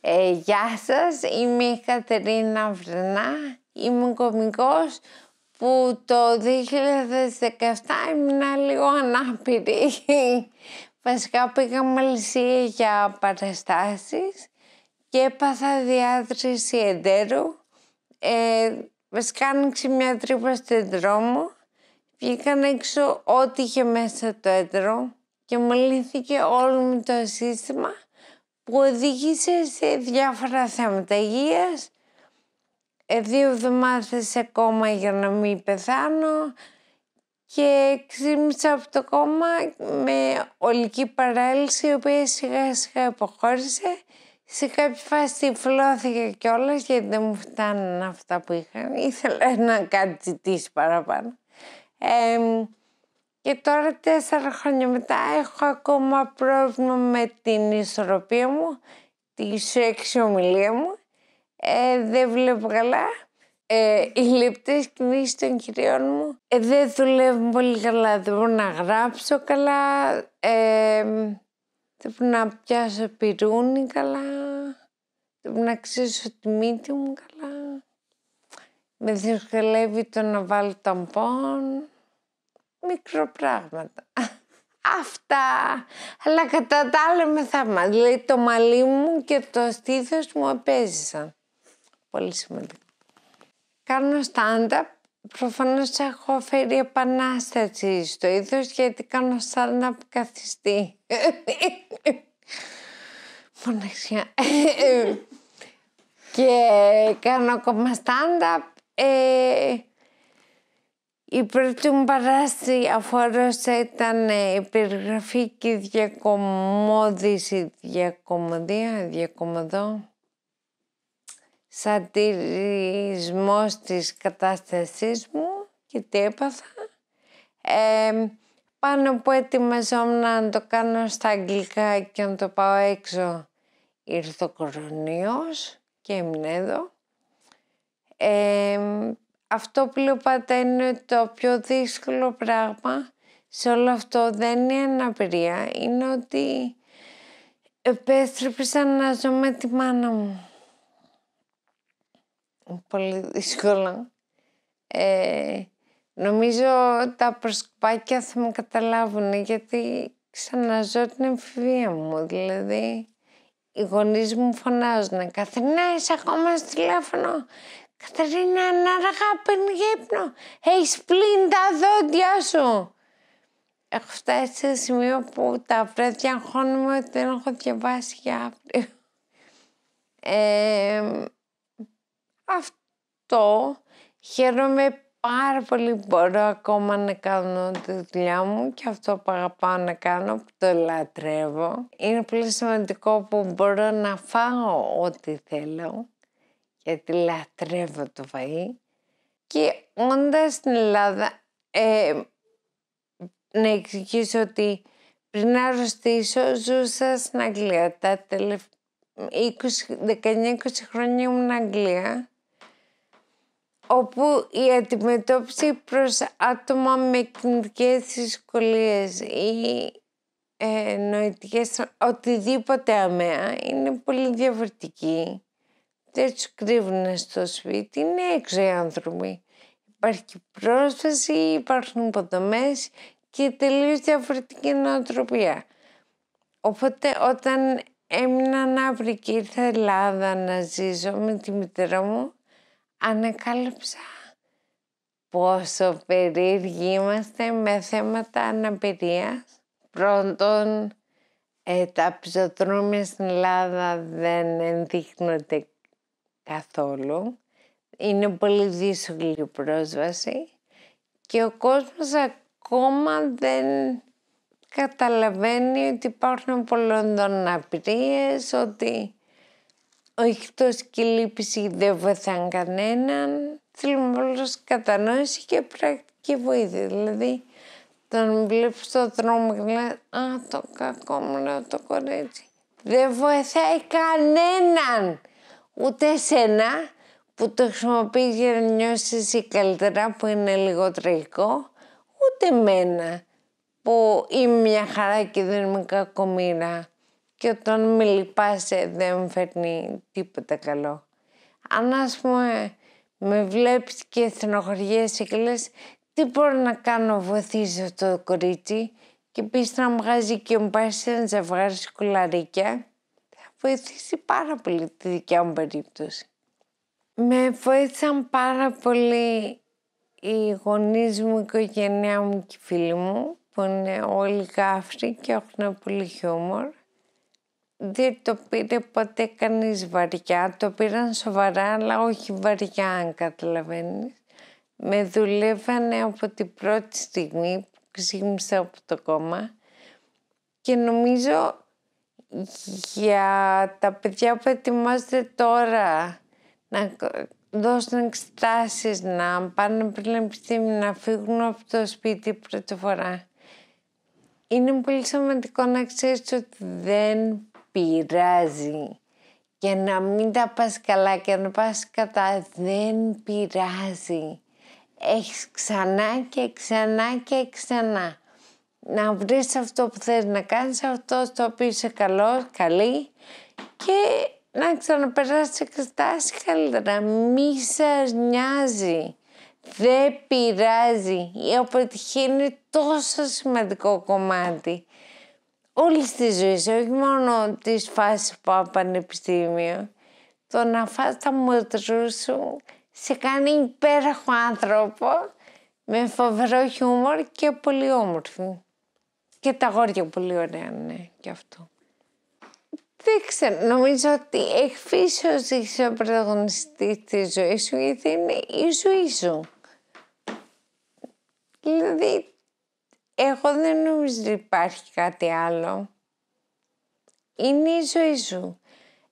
Ε, γεια σας, είμαι η Κατερίνα Βρενά, είμαι κομικός που το 2017 ήμουν λίγο ανάπηρη. Βασικά πήγα μαλυσία για παραστάσεις και έπαθα διάδρυση εντέρου. Ε, βασικά άνοιξε μια τρύπα στο δρόμο, μου, βγήκαν έξω ό,τι είχε μέσα το έντρο και μου λύθηκε όλο μου το σύστημα που οδήγησε σε διάφορα θέματα υγείας. Ε, δύο εβδομάδες ακόμα για να μην πεθάνω και ξύμισα από το κόμμα με ολική παράλυση η οποία σιγά σιγά υποχώρησε. Σε κάποια φάση τυφλώθηκα κιόλας γιατί δεν μου φτάνανε αυτά που είχαν. Ήθελα να κάτι ζητήσει παραπάνω. Ε, και τώρα τέσσερα χρόνια μετά έχω ακόμα πρόβλημα με την ισορροπία μου, τη σεξ ομιλία μου. Ε, δεν βλέπω καλά. Ε, οι λεπτές κινήσεις των κυριών μου ε, δεν δουλεύουν πολύ καλά. Δεν μπορώ να γράψω καλά. Ε, δεν μπορώ να πιάσω πυρούνι καλά. Δεν μπορώ να ξέρω τη μύτη μου καλά. Με δυσκολεύει το να βάλω ταμπών μικροπράγματα. Αυτά. Αλλά κατά τα άλλα με θαύμα. Δηλαδή το μαλλί μου και το στήθος μου επέζησαν. Πολύ σημαντικό. Κάνω stand-up. Προφανώς έχω φέρει επανάσταση στο είδος γιατί κάνω stand-up καθιστή. Μοναξιά. και κάνω ακόμα stand-up. Ε, η πρώτη μου παράσταση αφορούσε ήταν η περιγραφή και η διακομόδηση, διακομωδία, διακομωδό, σατυρισμός της κατάστασής μου και τι έπαθα. πάνω που ετοιμαζόμουν να το κάνω στα αγγλικά και να το πάω έξω, ήρθε ο και έμεινε εδώ αυτό που λέω πάντα είναι το πιο δύσκολο πράγμα σε όλο αυτό δεν είναι αναπηρία, είναι ότι επέστρεψα να ζω με τη μάνα μου. Πολύ δύσκολο. Ε, νομίζω τα προσκοπάκια θα με καταλάβουν γιατί ξαναζώ την εμφηβεία μου. Δηλαδή οι γονείς μου φωνάζουν «Καθενά είσαι ακόμα στο τηλέφωνο, Καταρίνα, ανάργα παίρνει ύπνο. Έχεις πλύνει τα δόντια σου. Έχω φτάσει σε σημείο που τα βράδια χώνουμε ότι δεν έχω διαβάσει για αύριο. αυτό χαίρομαι πάρα πολύ μπορώ ακόμα να κάνω τη δουλειά μου και αυτό που αγαπάω να κάνω, που το λατρεύω. Είναι πολύ σημαντικό που μπορώ να φάω ό,τι θέλω γιατί λατρεύω το φαΐ και όντας στην Ελλάδα ε, να εξηγήσω ότι πριν αρρωστήσω ζούσα στην Αγγλία τα τελευταία 19-20 χρόνια ήμουν Αγγλία όπου η αντιμετώπιση προς άτομα με κινητικές δυσκολίες ή ε, νοητικές, οτιδήποτε αμαία είναι πολύ διαφορετική έτσι τους κρύβουν στο σπίτι, είναι έξω οι άνθρωποι. Υπάρχει πρόσθεση πρόσβαση, υπάρχουν υποδομές και τελείως διαφορετική νοοτροπία. Οπότε όταν έμεινα να και ήρθα Ελλάδα να ζήσω με τη μητέρα μου, ανακάλυψα πόσο περίεργοι είμαστε με θέματα αναπηρίας. Πρώτον, ε, τα ψωτρόμια στην Ελλάδα δεν ενδείχνονται καθόλου. Είναι πολύ δύσκολη η πρόσβαση και ο κόσμος ακόμα δεν καταλαβαίνει ότι υπάρχουν πολλών απειρίες, ότι ο ηχτός και η λύπηση δεν βοηθάει κανέναν. Θέλουμε όλος κατανόηση και πρακτική βοήθεια. Δηλαδή, τον βλέπω στον δρόμο και λέει «Α, το κακό μου, λέω, το κορίτσι». Δεν βοηθάει κανέναν ούτε εσένα που το χρησιμοποιείς για να νιώσεις καλύτερα που είναι λίγο τραγικό, ούτε μένα που είμαι μια χαρά και δεν είμαι κακομήρα και όταν με λυπάσαι δεν μου φέρνει τίποτα καλό. Αν ας πούμε με βλέπεις και εθνοχωριέσαι και λες τι μπορώ να κάνω βοηθήσω αυτό το κορίτσι και πεις να βγάζει και μου πάρεις ένα ζευγάρι σκουλαρίκια βοηθήσει πάρα πολύ τη δικιά μου περίπτωση. Με βοήθησαν πάρα πολύ οι γονείς μου, η οικογένειά μου και οι φίλοι μου, που είναι όλοι γάφροι και έχουν πολύ χιούμορ. Δεν το πήρε ποτέ κανείς βαριά, το πήραν σοβαρά, αλλά όχι βαριά αν καταλαβαίνεις. Με δουλεύανε από την πρώτη στιγμή που ξύπνησα από το κόμμα και νομίζω για τα παιδιά που ετοιμάζονται τώρα να δώσουν εξετάσεις, να πάνε πριν επιστήμη να φύγουν από το σπίτι πρώτη φορά. Είναι πολύ σημαντικό να ξέρεις ότι δεν πειράζει και να μην τα πας καλά και να πας κατά δεν πειράζει. Έχεις ξανά και ξανά και ξανά να βρεις αυτό που θες να κάνεις, αυτό το οποίο είσαι καλός, καλή και να ξαναπεράσεις εξετάσεις καλύτερα. Μη σας νοιάζει. Δεν πειράζει. Η αποτυχία είναι τόσο σημαντικό κομμάτι. Όλη τη ζωή σου, όχι μόνο της φάσης που πάω πανεπιστήμιο. Το να φας τα μούτρου σου σε κάνει υπέροχο άνθρωπο με φοβερό χιούμορ και πολύ όμορφη. Και τα γόρια πολύ ωραία, είναι και αυτό. Δεν ξέρω, νομίζω ότι έχει είσαι ο πρωταγωνιστής της ζωής σου, γιατί είναι η ζωή σου. Δηλαδή, εγώ δεν νομίζω ότι υπάρχει κάτι άλλο. Είναι η ζωή σου.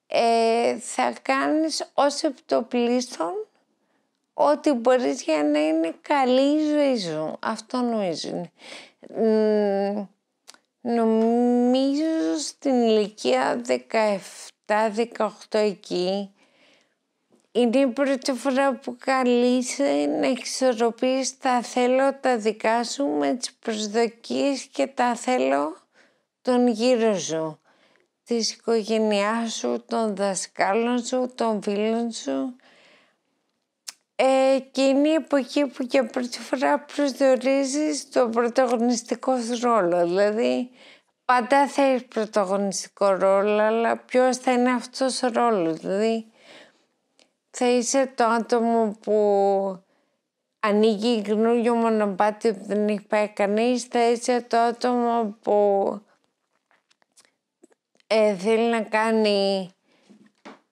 Ε, θα κάνεις ως επιτοπλίστων ό,τι μπορείς για να είναι καλή η ζωή σου. Αυτό νομίζω. Νομίζω στην ηλικία 17-18 εκεί είναι η πρώτη φορά που καλείσαι να εξορροπείς τα θέλω τα δικά σου με τις προσδοκίες και τα θέλω των γύρω σου, της οικογένειάς σου, των δασκάλων σου, των φίλων σου ε, είναι η εποχή που για πρώτη φορά προσδιορίζεις τον πρωταγωνιστικό σου ρόλο. Δηλαδή, πάντα θα έχεις πρωταγωνιστικό ρόλο, αλλά ποιος θα είναι αυτός ο ρόλος, Δηλαδή, θα είσαι το άτομο που ανοίγει καινούριο μονοπάτι που δεν έχει πάει κανείς, θα είσαι το άτομο που ε, θέλει να κάνει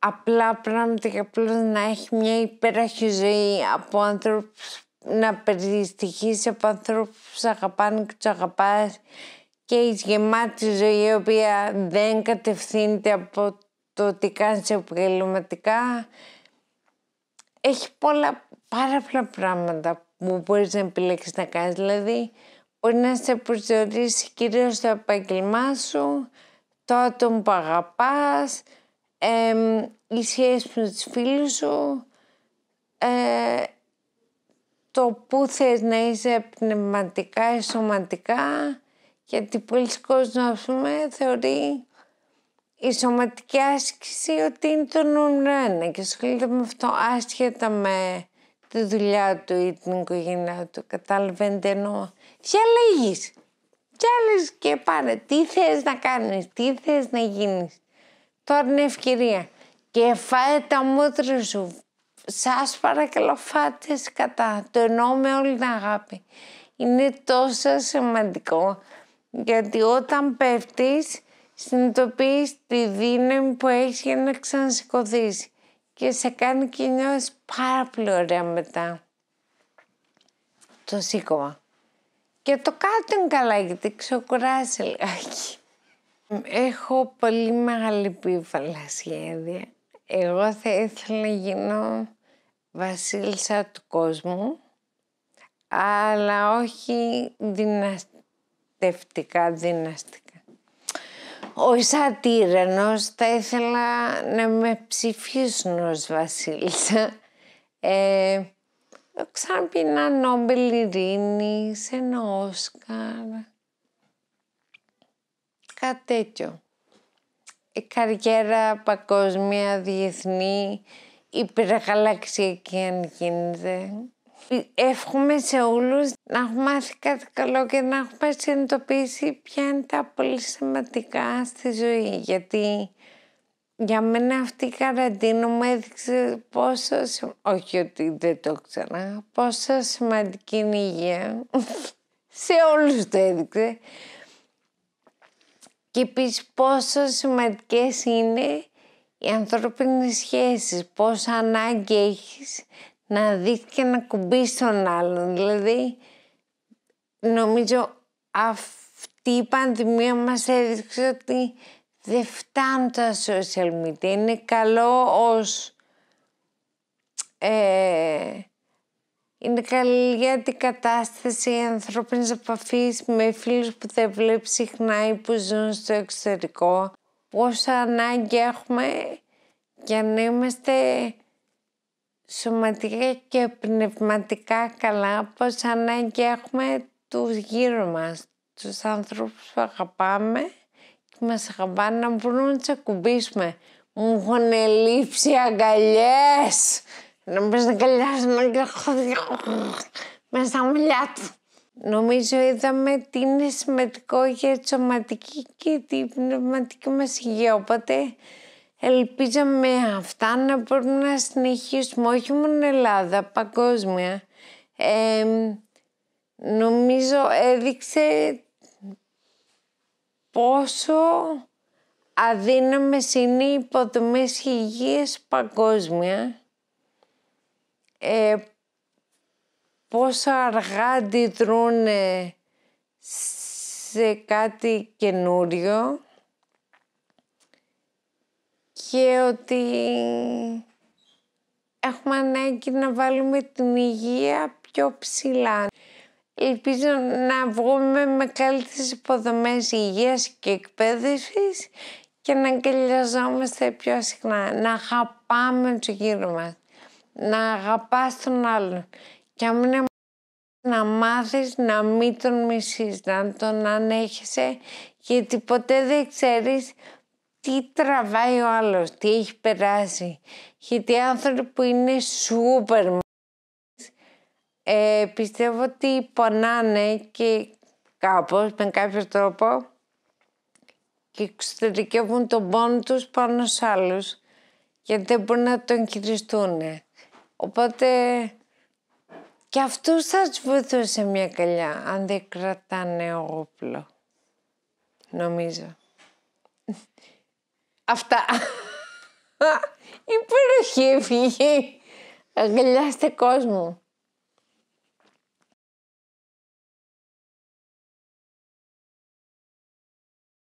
απλά πράγματα και απλώς να έχει μια υπέροχη ζωή από ανθρώπους να περιστοιχείς από ανθρώπους που σε αγαπάνε και τους αγαπάς και η γεμάτη ζωή η οποία δεν κατευθύνεται από το τι κάνεις επαγγελματικά έχει πολλά, πάρα πολλά πράγματα που μπορείς να επιλέξεις να κάνεις. Δηλαδή, μπορεί να σε προσδιορίσει κυρίως το επαγγελμά σου, το άτομο που αγαπάς, ε, οι με τους φίλους σου, ε, το που θες να είσαι πνευματικά ή σωματικά, γιατί πολλοί κόσμοι, ας πούμε, θεωρεί η σωματική άσκηση ότι είναι το νούμερο και ασχολείται με αυτό άσχετα με τη δουλειά του ή την οικογένειά του. Κατάλαβαίνετε εννοώ. Διαλέγεις. και πάρε. Τι θες να κάνεις, τι θες να γίνεις είναι ευκαιρία. Και φάει τα μούτρα σου. Σας παρακαλώ φάτε κατά. Το εννοώ με όλη την αγάπη. Είναι τόσο σημαντικό. Γιατί όταν πέφτεις, συνειδητοποιείς τη δύναμη που έχεις για να ξανασηκωθείς. Και σε κάνει και νιώθεις πάρα πολύ ωραία μετά. Το σήκωμα. Και το κάτω είναι καλά γιατί ξεκουράζει λιγάκι. Έχω πολύ μεγάλη πίφαλα σχέδια. Εγώ θα ήθελα να γίνω βασίλισσα του κόσμου, αλλά όχι δυναστευτικά, δυναστικά. Ο σαν θα ήθελα να με ψηφίσουν ως βασίλισσα. Ε, ξαναπεί ένα νόμπελ ειρήνης, ένα Όσκαρ κάτι τέτοιο. Η καριέρα παγκόσμια, διεθνή, υπεργαλαξιακή αν γίνεται. Εύχομαι σε όλους να έχουν μάθει κάτι καλό και να έχουμε συνειδητοποιήσει ποια είναι τα πολύ σημαντικά στη ζωή. Γιατί για μένα αυτή η καραντίνα μου έδειξε πόσο... Όχι ότι δεν το ξανά. Πόσο σημαντική είναι η υγεία. σε όλους το έδειξε και πεις πόσο σημαντικές είναι οι ανθρώπινες σχέσεις, πόσο ανάγκη έχεις να δεις και να κουμπείς τον άλλον. Δηλαδή, νομίζω αυτή η πανδημία μας έδειξε ότι δεν φτάνουν τα social media. Είναι καλό ως ε, είναι καλή για την κατάσταση ανθρώπινης επαφής με φίλους που δεν βλέπει συχνά ή που ζουν στο εξωτερικό. Πόσα ανάγκη έχουμε για να είμαστε σωματικά και πνευματικά καλά, πόσα ανάγκη έχουμε τους γύρω μας, τους ανθρώπους που αγαπάμε και μας αγαπάνε να μπορούμε να τους ακουμπήσουμε. Μου έχουν λείψει αγκαλιές! Νομίζω να καλιάζουμε με μέσα μιλιά του. Νομίζω είδαμε τι είναι σημαντικό για τη σωματική και την πνευματική μας υγεία. Οπότε ελπίζαμε αυτά να μπορούμε να συνεχίσουμε όχι μόνο Ελλάδα, παγκόσμια. νομίζω έδειξε πόσο αδύναμες είναι οι υποδομές υγείας παγκόσμια ε, πόσα αργά αντιδρούν σε κάτι καινούριο και ότι έχουμε ανάγκη να βάλουμε την υγεία πιο ψηλά. Ελπίζω να βγούμε με καλύτερες υποδομές υγείας και εκπαίδευσης και να αγκαλιαζόμαστε πιο συχνά, να αγαπάμε τους γύρω μας να αγαπάς τον άλλον και αν να μάθεις να μην τον μισείς, να τον ανέχεσαι γιατί ποτέ δεν ξέρεις τι τραβάει ο άλλος, τι έχει περάσει. Γιατί άνθρωποι που είναι σούπερ ε, πιστεύω ότι πονάνε και κάπως, με κάποιο τρόπο και εξωτερικεύουν τον πόνο τους πάνω σ' άλλους γιατί δεν μπορούν να τον χειριστούν. Οπότε και αυτό θα τους βοηθούσε μια καλιά, αν δεν κρατάνε όπλο. Νομίζω. Αυτά. Η υπέροχη ευχή. Αγκαλιάστε κόσμο.